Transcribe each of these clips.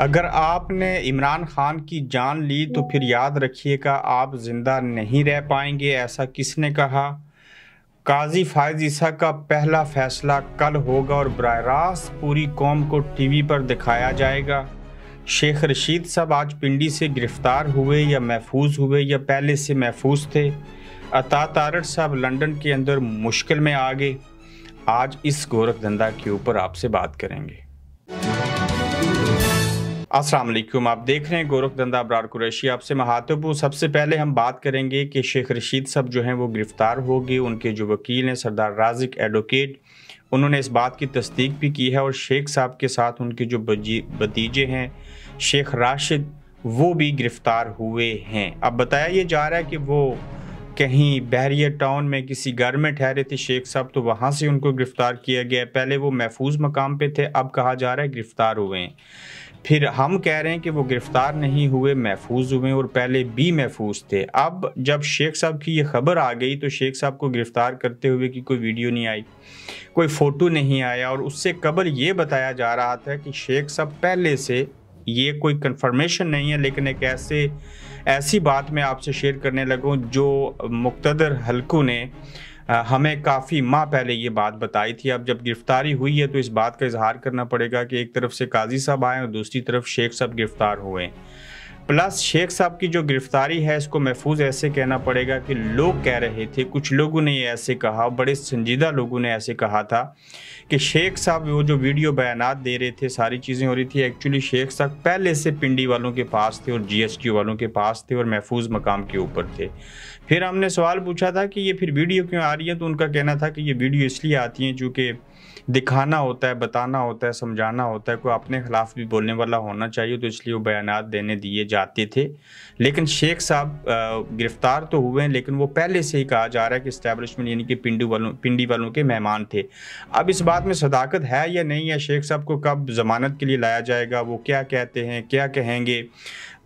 अगर आपने इमरान खान की जान ली तो फिर याद रखिएगा आप जिंदा नहीं रह पाएंगे ऐसा किसने कहा काजी फायज ईसा का पहला फैसला कल होगा और बर रास्त पूरी कौम को टीवी पर दिखाया जाएगा शेख रशीद साहब आज पिंडी से गिरफ्तार हुए या महफूज हुए या पहले से महफूज थे अता तारड़ साहब लंदन के अंदर मुश्किल में आ गए आज इस गोरख धंधा के ऊपर आपसे बात करेंगे असलम आप देख रहे हैं गोरख दंदा अबरार कुरैशी आपसे महातबू सबसे पहले हम बात करेंगे कि शेख रशीद साहब जो हैं वो गिरफ्तार हो गए उनके जो वकील हैं सरदार राजिक एडवोकेट उन्होंने इस बात की तस्दीक भी की है और शेख साहब के साथ उनके जो भतीजे हैं शेख राशिद वो भी गिरफ्तार हुए हैं अब बताया ये जा रहा है कि वो कहीं बहरिया टाउन में किसी घर में ठहरे थे शेख साहब तो वहाँ से उनको गिरफ़्तार किया गया पहले वो महफूज मकाम पे थे अब कहा जा रहा है गिरफ़्तार हुए हैं फिर हम कह रहे हैं कि वो गिरफ्तार नहीं हुए महफूज हुए और पहले भी महफूज थे अब जब शेख साहब की ये खबर आ गई तो शेख साहब को गिरफ्तार करते हुए कि कोई वीडियो नहीं आई कोई फ़ोटो नहीं आया और उससे कबल ये बताया जा रहा था कि शेख साहब पहले से ये कोई कंफर्मेशन नहीं है लेकिन एक ऐसे ऐसी बात मैं आपसे शेयर करने लगूँ जो मुक्तदर हल्कों ने हमें काफ़ी माह पहले ये बात बताई थी अब जब गिरफ्तारी हुई है तो इस बात का इजहार करना पड़ेगा कि एक तरफ से काजी साहब आए और दूसरी तरफ शेख साहब गिरफ्तार हुए प्लस शेख साहब की जो गिरफ्तारी है इसको महफूज ऐसे कहना पड़ेगा कि लोग कह रहे थे कुछ लोगों ने ऐसे कहा बड़े संजीदा लोगों ने ऐसे कहा था कि शेख साहब वो जो वीडियो बयान दे रहे थे सारी चीज़ें हो रही थी एक्चुअली शेख साहब पहले से पिंडी वालों के पास थे और जी वालों के पास थे और महफूज मकाम के ऊपर थे फिर हमने सवाल पूछा था कि ये फिर वीडियो क्यों आ रही है तो उनका कहना था कि ये वीडियो इसलिए आती हैं चूँकि दिखाना होता है बताना होता है समझाना होता है कोई अपने ख़िलाफ़ भी बोलने वाला होना चाहिए तो इसलिए वो बयान देने दिए जाते थे लेकिन शेख साहब गिरफ़्तार तो हुए हैं लेकिन वो पहले से ही कहा जा रहा है कि इस्टेबलिशमेंट यानी कि पिंडी वालों पिंडी वालों के मेहमान थे अब इस बात में सदाकत है या नहीं है शेख साहब को कब ज़मानत के लिए लाया जाएगा वो क्या कहते हैं क्या कहेंगे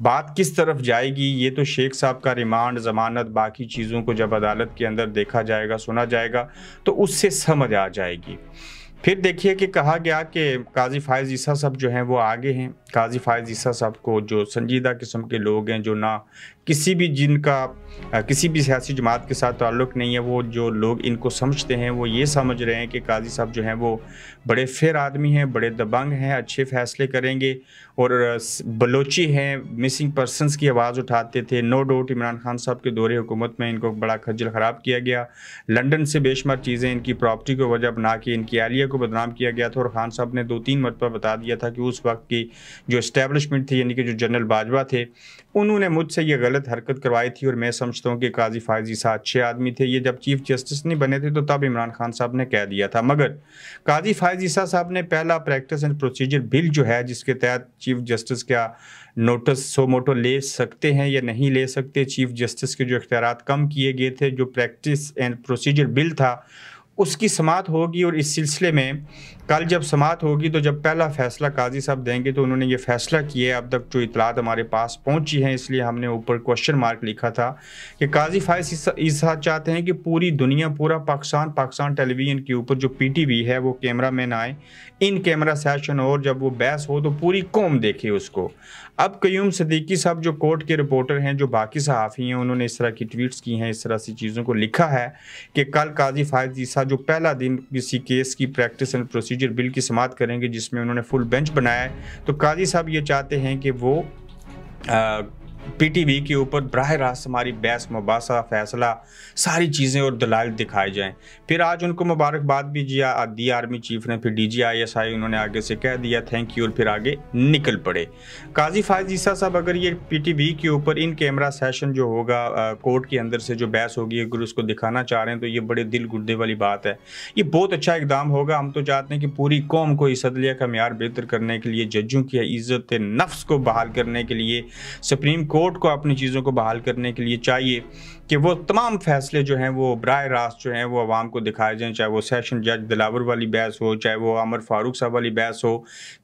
बात किस तरफ जाएगी ये तो शेख साहब का रिमांड जमानत बाकी चीज़ों को जब अदालत के अंदर देखा जाएगा सुना जाएगा तो उससे समझ आ जाएगी फिर देखिए कि कहा गया कि काजी फायज़ ईसा साहब जो हैं वो आगे हैं काजी फायज़ ईसा साहब को जो संजीदा किस्म के लोग हैं जो ना किसी भी जिनका किसी भी सियासी जमात के साथ ताल्लुक़ नहीं है वो जो लोग इनको समझते हैं वो ये समझ रहे हैं कि काजी साहब जो हैं वो बड़े फेर आदमी हैं बड़े दबंग हैं अच्छे फैसले करेंगे और बलोची हैं मिसिंग पर्सनस की आवाज़ उठाते थे नो डाउट इमरान खान साहब के दौरे हुकूमत में इनको बड़ा खज्जल ख़राब किया गया लंडन से बेशुमार चीज़ें इनकी प्रॉपर्टी को वजह बना के इनकी आलिया को बदनाम किया गया था और खान साहब ने दो तीन मरतबा बता दिया था कि उस वक्त की जो इस्टेबलिशमेंट थी यानी कि जो जनरल बाजवा थे उन्होंने मुझसे ये गलत हरकत करवाई थी और मैं समझता हूँ कि काजी फायजी साहब अच्छे आदमी थे ये जब चीफ जस्टिस नहीं बने थे तो तब इमरान खान साहब ने कह दिया था मगर काजी फायजी साहब ने पहला प्रैक्टिस एंड प्रोसीजर बिल जो है जिसके तहत चीफ जस्टिस क्या नोटिस सो मोटो ले सकते हैं या नहीं ले सकते चीफ जस्टिस के जो इख्तियार कम किए गए थे जो प्रैक्टिस एंड प्रोसीजर बिल था उसकी समात होगी और इस सिलसिले में कल जब समात होगी तो जब पहला फैसला काजी साहब देंगे तो उन्होंने ये फैसला किया है अब तक जो इतलात हमारे पास पहुंची हैं इसलिए हमने ऊपर क्वेश्चन मार्क लिखा था कि काजी फायस साथ चाहते हैं कि पूरी दुनिया पूरा पाकिस्तान पाकिस्तान टेलीविज़न के ऊपर जो पीटीवी है वो कैमरा मैन आए इन कैमरा सेशन और जब वो बहस हो तो पूरी कौम देखे उसको अब क्यूम सदीकी साहब जो कोर्ट के रिपोर्टर हैं जो बाकी सहाफ़ी हैं उन्होंने इस तरह की ट्वीट्स की हैं इस तरह सी चीज़ों को लिखा है कि कल काजी फायद ईसा जो पहला दिन किसी केस की प्रैक्टिस एंड प्रोसीजर बिल की समात करेंगे जिसमें उन्होंने फुल बेंच बनाया है तो काजी साहब ये चाहते हैं कि वो आ, पीटीवी के ऊपर बरह रास्त हमारी बहस मुबासा फैसला सारी चीज़ें और दलाल दिखाए जाएं फिर आज उनको मुबारकबाद भी दिया दी आर्मी चीफ ने फिर D G I S I उन्होंने आगे से कह दिया थैंक यू और फिर आगे निकल पड़े काजी फायज ईसा साहब अगर ये पीटीवी के ऊपर इन कैमरा सेशन जो होगा कोर्ट के अंदर से जो बहस होगी अगर उसको दिखाना चाह रहे हैं तो ये बड़े दिल गुर्दे वाली बात है ये बहुत अच्छा इकदाम होगा हम तो चाहते हैं कि पूरी कौम को इस अदलिया का मैार बेहतर करने के लिए जजों की इज़्ज़त नफ्स को बहाल करने के लिए सुप्रीम कोर्ट को अपनी चीज़ों को बहाल करने के लिए चाहिए कि वो तमाम फैसले जो हैं वो बर रास्त जो हैं वो आवाम को दिखाए जाएँ चाहे वो सेशन जज दिलावर वाली बहस हो चाहे वो अमर फारूक साहब वाली बहस हो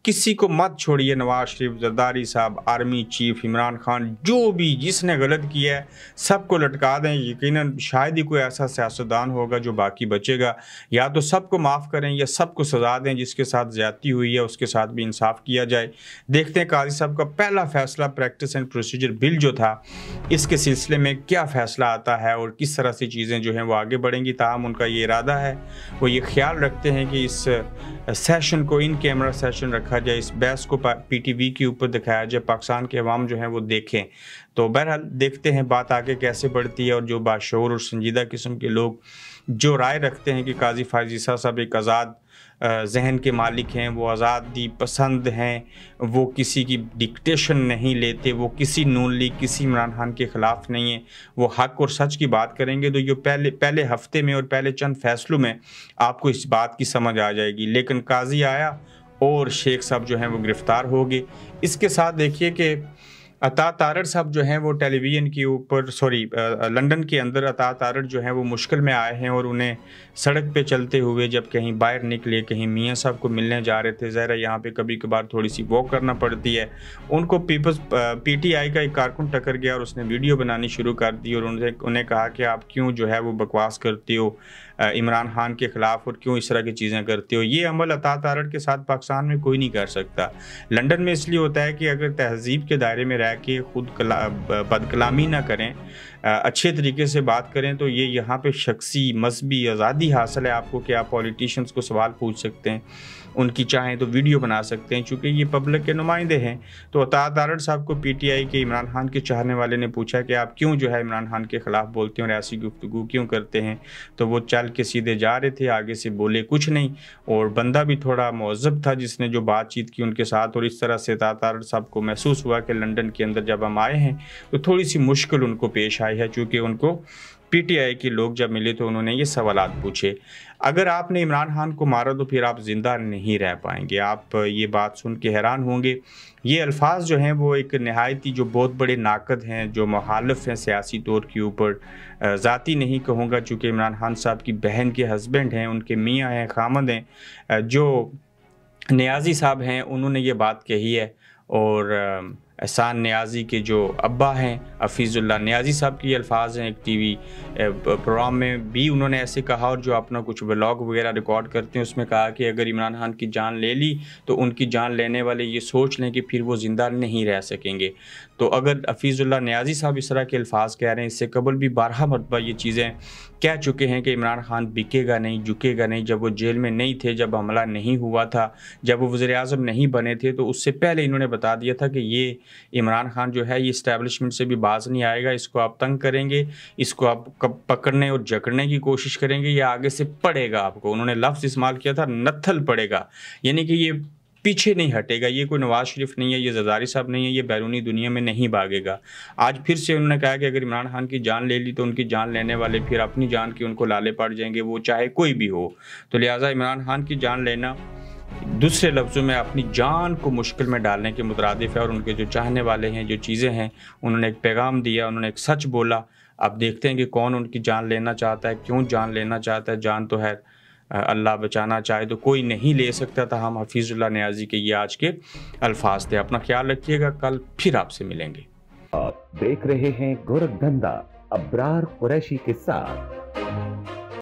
किसी को मत छोड़िए नवाज शरीफ जरदारी साहब आर्मी चीफ इमरान खान जो भी जिसने गलत किया है सबको लटका दें यकीन शायद ही कोई ऐसा सियासतदान होगा जो बाकी बचेगा या तो सबको माफ़ करें या सबको सजा दें जिसके साथ ज़्यादती हुई है उसके साथ भी इंसाफ किया जाए देखते हैं काजी साहब का पहला फैसला प्रैक्टिस एंड प्रोसीजर बिल जो था इसके सिलसिले में क्या फैसला आता है और किस तरह से चीज़ें जो हैं वो आगे बढ़ेंगी तमाम उनका ये इरादा है वो ये ख्याल रखते हैं कि इस सेशन को इन कैमरा सेशन रखा जाए इस बहस को पी टी वी के ऊपर दिखाया जाए पाकिस्तान के अवाम जो हैं वो देखें तो बहरहाल देखते हैं बात आगे कैसे बढ़ती है और जो बाशोर और संजीदा किस्म के लोग जो राय रखते हैं कि काजी फायजीसा साहब एक आज़ाद जहन के मालिक हैं वो आज़ादी पसंद हैं वो किसी की डिक्टेशन नहीं लेते वो किसी नून लीग किसी इमरान खान के ख़िलाफ़ नहीं है वो हक और सच की बात करेंगे तो ये पहले पहले हफ्ते में और पहले चंद फैसलों में आपको इस बात की समझ आ जाएगी लेकिन काजी आया और शेख साहब जो हैं वो गिरफ़्तार हो गए इसके साथ देखिए कि अता तारड़ साहब जो हैं वो टेलीविज़न के ऊपर सॉरी लंदन के अंदर अता तारड़ जो हैं वो मुश्किल में आए हैं और उन्हें सड़क पे चलते हुए जब कहीं बाहर निकले कहीं मियाँ साहब को मिलने जा रहे थे ज़हरा यहाँ पे कभी कभार थोड़ी सी वॉक करना पड़ती है उनको पीपल्स पीटीआई का एक कारकुन टकर गया और उसने वीडियो बनानी शुरू कर दी और उनसे उन्हें कहा कि आप क्यों जो है वो बकवास करती हो इमरान खान के ख़िलाफ़ और क्यों इस तरह की चीज़ें करते हो ये अमल अता तारड़ के साथ पाकिस्तान में कोई नहीं कर सकता लंडन में इसलिए होता है कि अगर तहजीब के दायरे में रह के खुद कला बदकलामी ना करें अच्छे तरीके से बात करें तो ये यहाँ पे शख्सी मजहबी आज़ादी हासिल है आपको कि आप पॉलिटिशियंस को सवाल पूछ सकते हैं उनकी चाहें तो वीडियो बना सकते हैं चूँकि ये पब्लिक के नुमाइंदे हैं तो अता तारड़ साहब को पीटीआई के इमरान खान के चाहने वाले ने पूछा कि आप क्यों जो है इमरान खान के ख़िलाफ़ बोलते हैं और ऐसी गुफ्तु क्यों करते हैं तो वो चल निकाल के सीधे जा रहे थे आगे से बोले कुछ नहीं और बंदा भी थोड़ा महजब था जिसने जो बातचीत की उनके साथ और इस तरह से तातार साहब को महसूस हुआ कि लंदन के अंदर जब हम आए हैं तो थोड़ी सी मुश्किल उनको पेश आई है चूँकि उनको पीटीआई के लोग जब मिले तो उन्होंने ये सवाल पूछे अगर आपने इमरान खान को मारा तो फिर आप ज़िंदा नहीं रह पाएंगे आप ये बात सुन के हैरान होंगे ये अल्फाज जो हैं वो एक नहायती जो बहुत बड़े नाकद हैं जो मुखालफ हैं सियासी तौर के ऊपर ज़ाती नहीं कहूँगा चूँकि इमरान खान साहब की बहन के हस्बैंड हैं उनके मियाँ हैं खामद हैं जो न्याजी साहब हैं उन्होंने ये बात कही है और एहसान न्याजी के जो अब्बा हैं हफीज़ुल्ला न्याजी साहब के अल्फाज हैं एक टीवी प्रोग्राम में भी उन्होंने ऐसे कहा और जो अपना कुछ ब्लॉग वगैरह रिकॉर्ड करते हैं उसमें कहा कि अगर इमरान खान की जान ले ली तो उनकी जान लेने वाले ये सोच लें कि फिर वो ज़िंदा नहीं रह सकेंगे तो अगर हफीज़ुल्ला न्याजी साहब इस तरह के अल्फाज कह रहे हैं इससे कबल भी बारह मरतबा ये चीज़ें कह चुके हैं कि इमरान खान बिकेगा नहीं झुकेगा नहीं जब वो जेल में नहीं थे जब हमला नहीं हुआ था जब वो वज़ी नहीं बने थे तो उससे पहले इन्होंने बता दिया था कि ये इमरान खान जो है ये इस्टेबलिशमेंट से भी बाज नहीं आएगा इसको आप तंग करेंगे इसको आप पकड़ने और जकड़ने की कोशिश करेंगे ये आगे से पड़ेगा आपको उन्होंने लफ्ज़ इस्तेमाल किया था नथल पड़ेगा यानी कि ये पीछे नहीं हटेगा ये कोई नवाज शरीफ नहीं है ये जदारी साहब नहीं है ये बैरूनी दुनिया में नहीं भागेगा आज फिर से उन्होंने कहा कि अगर इमरान खान की जान ले ली तो उनकी जान लेने वाले फिर अपनी जान की उनको लाले पड़ जाएंगे वो चाहे कोई भी हो तो लिहाजा इमरान खान की जान लेना दूसरे लफ्ज़ों में अपनी जान को मुश्किल में डालने के मुतरदफ है और उनके जो चाहने वाले हैं जो चीज़ें हैं उन्होंने एक पैगाम दिया उन्होंने एक सच बोला अब देखते हैं कि कौन उनकी जान लेना चाहता है क्यों जान लेना चाहता है जान तो है अल्लाह बचाना चाहे तो कोई नहीं ले सकता था हम हफीज़ुल्ला न्याजी के ये आज के अल्फाज थे अपना ख्याल रखिएगा कल फिर आपसे मिलेंगे आप देख रहे हैं गोरखधंधा अब्रार कुरैशी के साथ